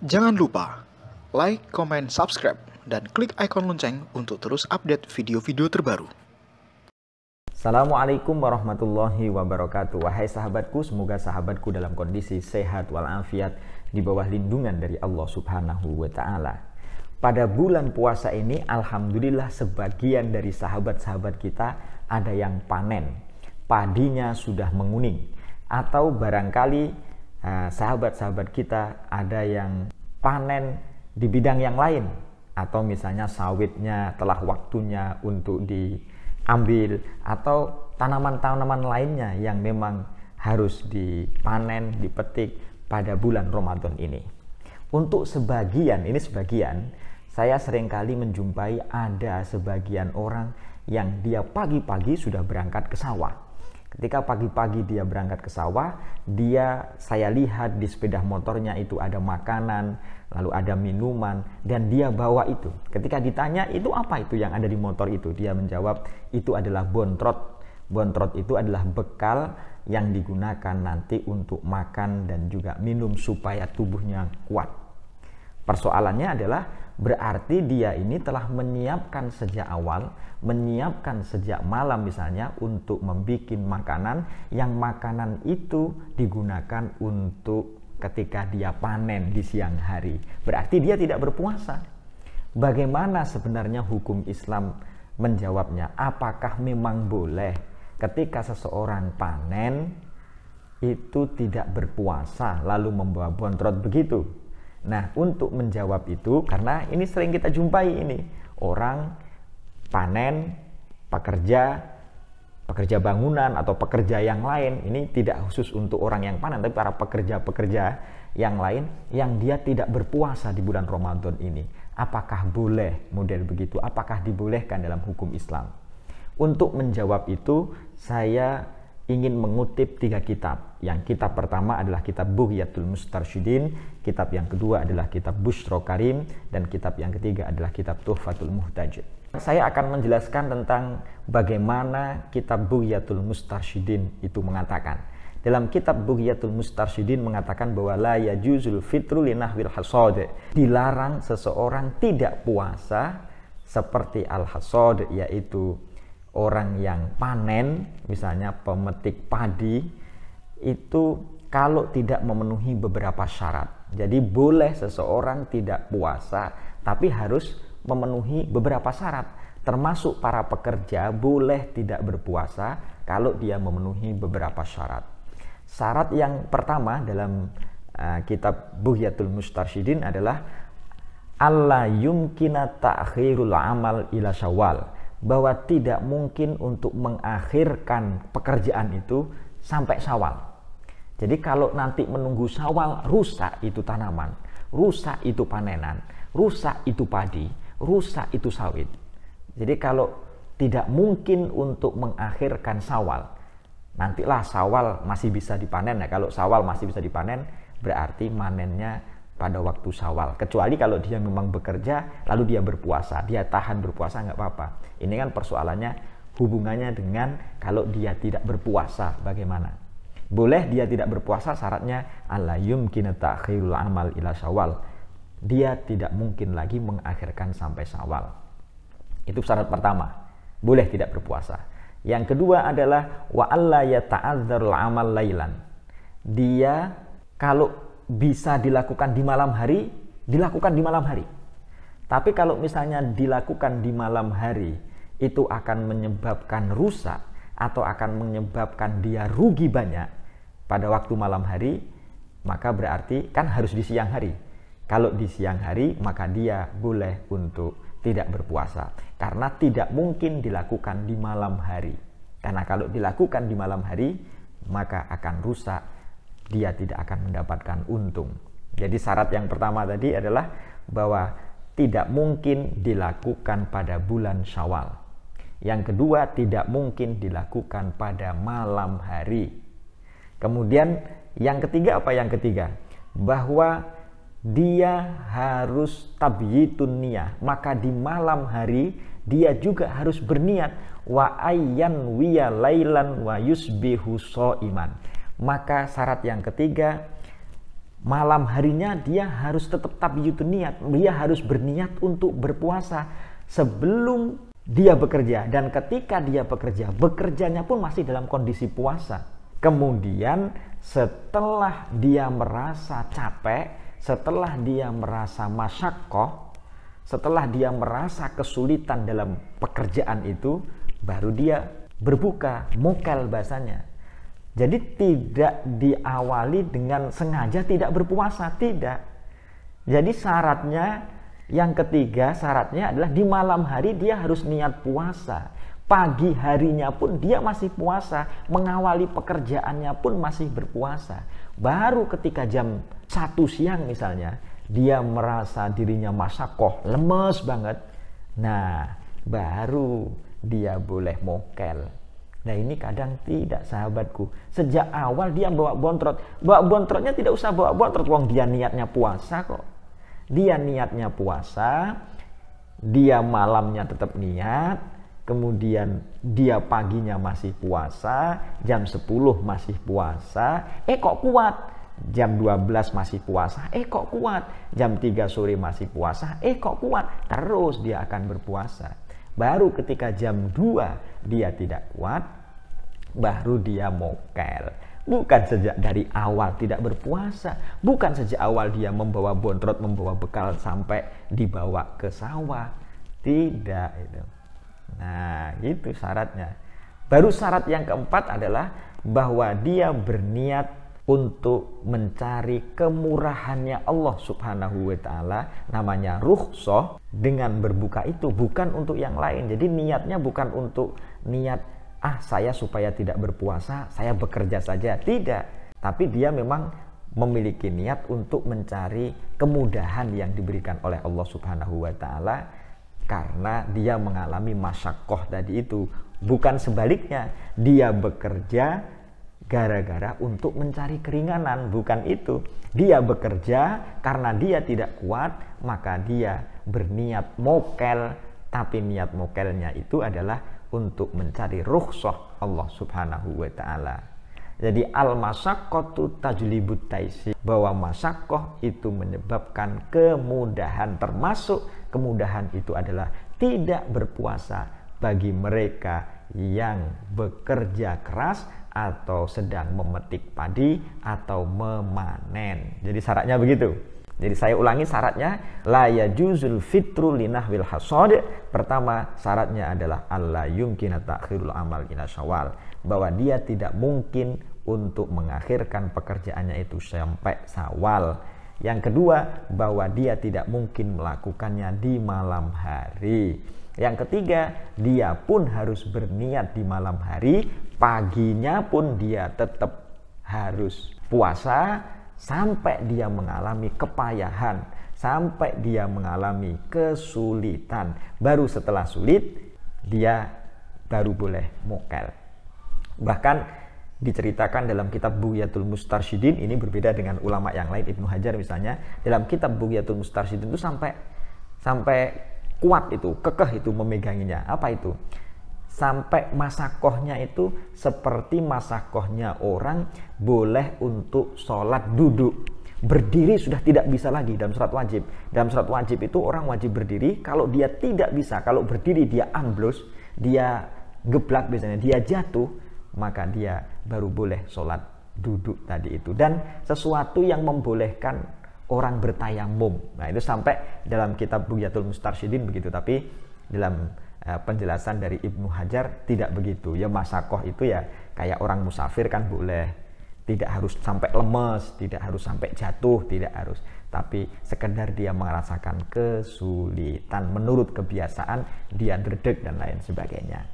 Jangan lupa like, comment, subscribe, dan klik ikon lonceng untuk terus update video-video terbaru. Assalamualaikum warahmatullahi wabarakatuh. Wahai sahabatku, semoga sahabatku dalam kondisi sehat walafiat di bawah lindungan dari Allah Subhanahu wa taala. Pada bulan puasa ini alhamdulillah sebagian dari sahabat-sahabat kita ada yang panen. Padinya sudah menguning atau barangkali eh, sahabat-sahabat kita ada yang panen di bidang yang lain atau misalnya sawitnya telah waktunya untuk diambil atau tanaman-tanaman lainnya yang memang harus dipanen, dipetik pada bulan Ramadan ini. Untuk sebagian, ini sebagian, saya seringkali menjumpai ada sebagian orang yang dia pagi-pagi sudah berangkat ke sawah Ketika pagi-pagi dia berangkat ke sawah, dia saya lihat di sepeda motornya itu ada makanan, lalu ada minuman, dan dia bawa itu. Ketika ditanya, itu apa itu yang ada di motor itu? Dia menjawab, itu adalah bontrot. Bontrot itu adalah bekal yang digunakan nanti untuk makan dan juga minum supaya tubuhnya kuat. Persoalannya adalah berarti dia ini telah menyiapkan sejak awal, menyiapkan sejak malam misalnya untuk membuat makanan yang makanan itu digunakan untuk ketika dia panen di siang hari. Berarti dia tidak berpuasa. Bagaimana sebenarnya hukum Islam menjawabnya? Apakah memang boleh ketika seseorang panen itu tidak berpuasa lalu membawa bontrot begitu? Nah, untuk menjawab itu karena ini sering kita jumpai ini orang panen, pekerja, pekerja bangunan atau pekerja yang lain. Ini tidak khusus untuk orang yang panen tapi para pekerja-pekerja yang lain yang dia tidak berpuasa di bulan Ramadan ini. Apakah boleh model begitu? Apakah dibolehkan dalam hukum Islam? Untuk menjawab itu, saya ingin mengutip tiga kitab. Yang kitab pertama adalah kitab Buhyatul Mustarsyidin, kitab yang kedua adalah kitab Bushro Karim, dan kitab yang ketiga adalah kitab Tuhfatul Muhtajid. Saya akan menjelaskan tentang bagaimana kitab Buhyatul Mustarsyidin itu mengatakan. Dalam kitab Bughyatul Mustarsyidin mengatakan bahwa la yajuzul fitru linahwil hasad. Dilarang seseorang tidak puasa seperti al-hasad yaitu orang yang panen, misalnya pemetik padi, itu kalau tidak memenuhi beberapa syarat. Jadi boleh seseorang tidak puasa, tapi harus memenuhi beberapa syarat. Termasuk para pekerja boleh tidak berpuasa kalau dia memenuhi beberapa syarat. Syarat yang pertama dalam uh, kitab Buhyatul Mustarsidin adalah Allah yumkina ta'khirul amal ila syawal bahwa tidak mungkin untuk mengakhirkan pekerjaan itu sampai sawal. Jadi kalau nanti menunggu sawal rusak itu tanaman, rusak itu panenan, rusak itu padi, rusak itu sawit. Jadi kalau tidak mungkin untuk mengakhirkan sawal, nantilah sawal masih bisa dipanen ya. Kalau sawal masih bisa dipanen, berarti manennya pada waktu sawal Kecuali kalau dia memang bekerja lalu dia berpuasa, dia tahan berpuasa nggak apa-apa. Ini kan persoalannya hubungannya dengan kalau dia tidak berpuasa bagaimana? Boleh dia tidak berpuasa syaratnya Allah yumkina ta'khirul amal ila sawal Dia tidak mungkin lagi mengakhirkan sampai sawal Itu syarat pertama. Boleh tidak berpuasa. Yang kedua adalah wa alla azharul amal lailan. Dia kalau bisa dilakukan di malam hari, dilakukan di malam hari. Tapi kalau misalnya dilakukan di malam hari, itu akan menyebabkan rusak atau akan menyebabkan dia rugi banyak pada waktu malam hari, maka berarti kan harus di siang hari. Kalau di siang hari, maka dia boleh untuk tidak berpuasa karena tidak mungkin dilakukan di malam hari. Karena kalau dilakukan di malam hari, maka akan rusak dia tidak akan mendapatkan untung. Jadi syarat yang pertama tadi adalah bahwa tidak mungkin dilakukan pada bulan Syawal. Yang kedua, tidak mungkin dilakukan pada malam hari. Kemudian yang ketiga apa yang ketiga? Bahwa dia harus tabyitun niyah, maka di malam hari dia juga harus berniat wa ayyan wiya lailan wa yusbihu so iman maka syarat yang ketiga, malam harinya dia harus tetap tabiyyutun niat. Dia harus berniat untuk berpuasa sebelum dia bekerja. Dan ketika dia bekerja, bekerjanya pun masih dalam kondisi puasa. Kemudian setelah dia merasa capek, setelah dia merasa masyakoh, setelah dia merasa kesulitan dalam pekerjaan itu, baru dia berbuka, mukal bahasanya jadi tidak diawali dengan sengaja tidak berpuasa, tidak. Jadi syaratnya yang ketiga, syaratnya adalah di malam hari dia harus niat puasa. Pagi harinya pun dia masih puasa, mengawali pekerjaannya pun masih berpuasa. Baru ketika jam satu siang misalnya, dia merasa dirinya masakoh, lemes banget. Nah, baru dia boleh mokel. Nah ini kadang tidak sahabatku. Sejak awal dia bawa bontrot. Bawa bontrotnya tidak usah bawa bontrot. Wong dia niatnya puasa kok. Dia niatnya puasa. Dia malamnya tetap niat. Kemudian dia paginya masih puasa. Jam 10 masih puasa. Eh kok kuat? Jam 12 masih puasa, eh kok kuat. Jam 3 sore masih puasa, eh kok kuat. Terus dia akan berpuasa. Baru ketika jam 2 dia tidak kuat, baru dia mokel. Bukan sejak dari awal tidak berpuasa, bukan sejak awal dia membawa bontrot membawa bekal sampai dibawa ke sawah. Tidak itu. Nah, itu syaratnya. Baru syarat yang keempat adalah bahwa dia berniat untuk mencari kemurahannya Allah Subhanahu wa taala namanya rukhsah dengan berbuka itu bukan untuk yang lain. Jadi niatnya bukan untuk niat ah saya supaya tidak berpuasa, saya bekerja saja. Tidak, tapi dia memang memiliki niat untuk mencari kemudahan yang diberikan oleh Allah Subhanahu wa taala karena dia mengalami masyakoh tadi itu. Bukan sebaliknya, dia bekerja gara-gara untuk mencari keringanan, bukan itu. Dia bekerja karena dia tidak kuat, maka dia berniat mokel, tapi niat mokelnya itu adalah untuk mencari rukhsah Allah Subhanahu wa taala. Jadi al masakotu tajlibut taisi bahwa masakoh itu menyebabkan kemudahan termasuk kemudahan itu adalah tidak berpuasa bagi mereka yang bekerja keras atau sedang memetik padi atau memanen. Jadi syaratnya begitu. Jadi saya ulangi syaratnya la yajuzul fitru linahwil hasad. Pertama syaratnya adalah alla yumkina ta'khirul amal ila syawal bahwa dia tidak mungkin untuk mengakhirkan pekerjaannya itu sampai sawal. Yang kedua, bahwa dia tidak mungkin melakukannya di malam hari. Yang ketiga, dia pun harus berniat di malam hari paginya pun dia tetap harus puasa sampai dia mengalami kepayahan, sampai dia mengalami kesulitan. Baru setelah sulit, dia baru boleh mokel. Bahkan diceritakan dalam kitab Buyatul Mustarsyidin ini berbeda dengan ulama yang lain Ibnu Hajar misalnya dalam kitab Buyatul Mustarsyidin itu sampai sampai kuat itu kekeh itu memeganginya apa itu sampai masakohnya itu seperti masakohnya orang boleh untuk sholat duduk berdiri sudah tidak bisa lagi dalam surat wajib dalam surat wajib itu orang wajib berdiri kalau dia tidak bisa kalau berdiri dia amblus dia geblak biasanya dia jatuh maka dia baru boleh sholat duduk tadi itu dan sesuatu yang membolehkan orang bertayamum nah itu sampai dalam kitab Buyatul Mustarsyidin begitu tapi dalam Eh, penjelasan dari Ibnu Hajar tidak begitu. Ya masakoh itu ya kayak orang musafir kan boleh. Tidak harus sampai lemes, tidak harus sampai jatuh, tidak harus. Tapi sekedar dia merasakan kesulitan menurut kebiasaan, dia derdek dan lain sebagainya.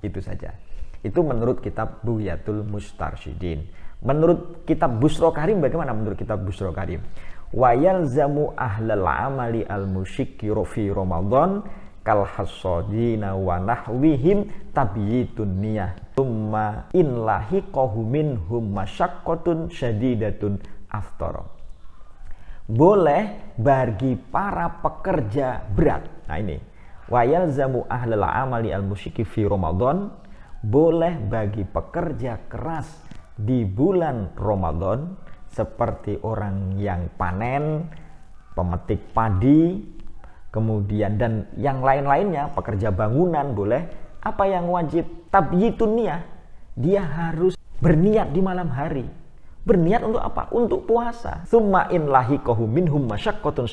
Itu saja. Itu menurut kitab Buyatul Mustarsyidin. Menurut kitab Busro Karim bagaimana menurut kitab Busro Karim? Wayalzamu ahlal amali al musyikiro fi Ramadan kalhasodina wa nahwihim tabyitun niyah tumma inlahi kohumin hum masyakotun syadidatun aftara boleh bagi para pekerja berat nah ini wayal zamu ahlal amali al musyiki fi ramadan boleh bagi pekerja keras di bulan Ramadan seperti orang yang panen, pemetik padi, kemudian dan yang lain-lainnya pekerja bangunan boleh apa yang wajib tabyitun niat dia harus berniat di malam hari berniat untuk apa untuk puasa summa in minhum masyaqqatun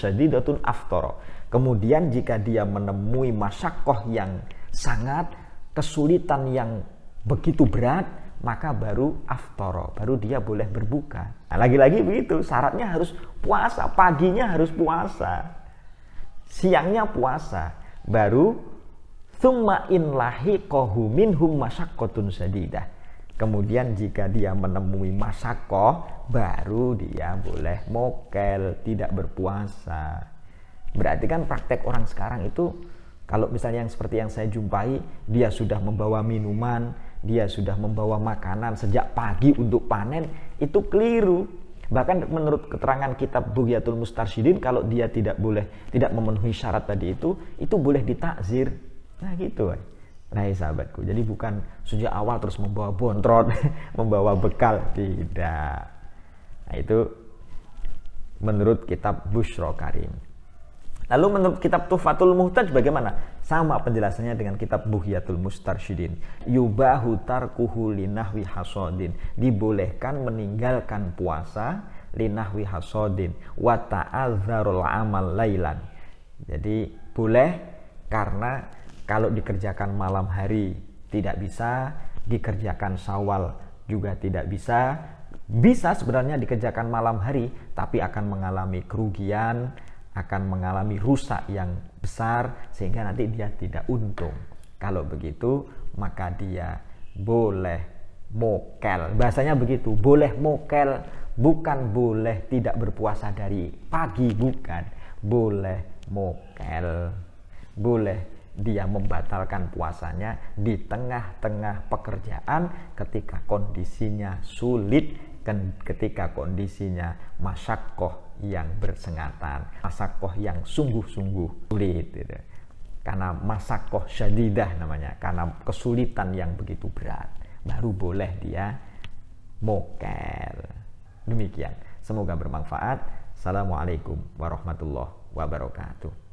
aftara kemudian jika dia menemui masyaqqah yang sangat kesulitan yang begitu berat maka baru aftoro, baru dia boleh berbuka. lagi nah, lagi-lagi begitu, syaratnya harus puasa, paginya harus puasa siangnya puasa baru summa in kohumin hum masaqqatun sadidah kemudian jika dia menemui masakoh baru dia boleh mokel tidak berpuasa berarti kan praktek orang sekarang itu kalau misalnya yang seperti yang saya jumpai dia sudah membawa minuman dia sudah membawa makanan sejak pagi untuk panen itu keliru Bahkan menurut keterangan kitab Bugyatul Mustarsyidin kalau dia tidak boleh tidak memenuhi syarat tadi itu, itu boleh ditakzir. Nah gitu. Nah ya sahabatku, jadi bukan sejak awal terus membawa bontrot, membawa bekal, tidak. Nah itu menurut kitab Bushro Karim. Lalu menurut kitab Tuhfatul Muhtaj bagaimana? Sama penjelasannya dengan kitab Buhyatul Mustarsyidin. Yubahu tarkuhu linahwi hasodin. Dibolehkan meninggalkan puasa linahwi hasodin. Wa ta'adharul amal lailan. Jadi boleh karena kalau dikerjakan malam hari tidak bisa, dikerjakan sawal juga tidak bisa, bisa sebenarnya dikerjakan malam hari tapi akan mengalami kerugian akan mengalami rusak yang besar sehingga nanti dia tidak untung. Kalau begitu maka dia boleh mokel. Bahasanya begitu, boleh mokel bukan boleh tidak berpuasa dari pagi bukan, boleh mokel. Boleh dia membatalkan puasanya di tengah-tengah pekerjaan ketika kondisinya sulit ketika kondisinya masyakoh yang bersengatan, masakoh yang sungguh-sungguh sulit. Gitu. Karena masakoh syadidah namanya, karena kesulitan yang begitu berat, baru boleh dia moker. Demikian, semoga bermanfaat. Assalamualaikum warahmatullahi wabarakatuh.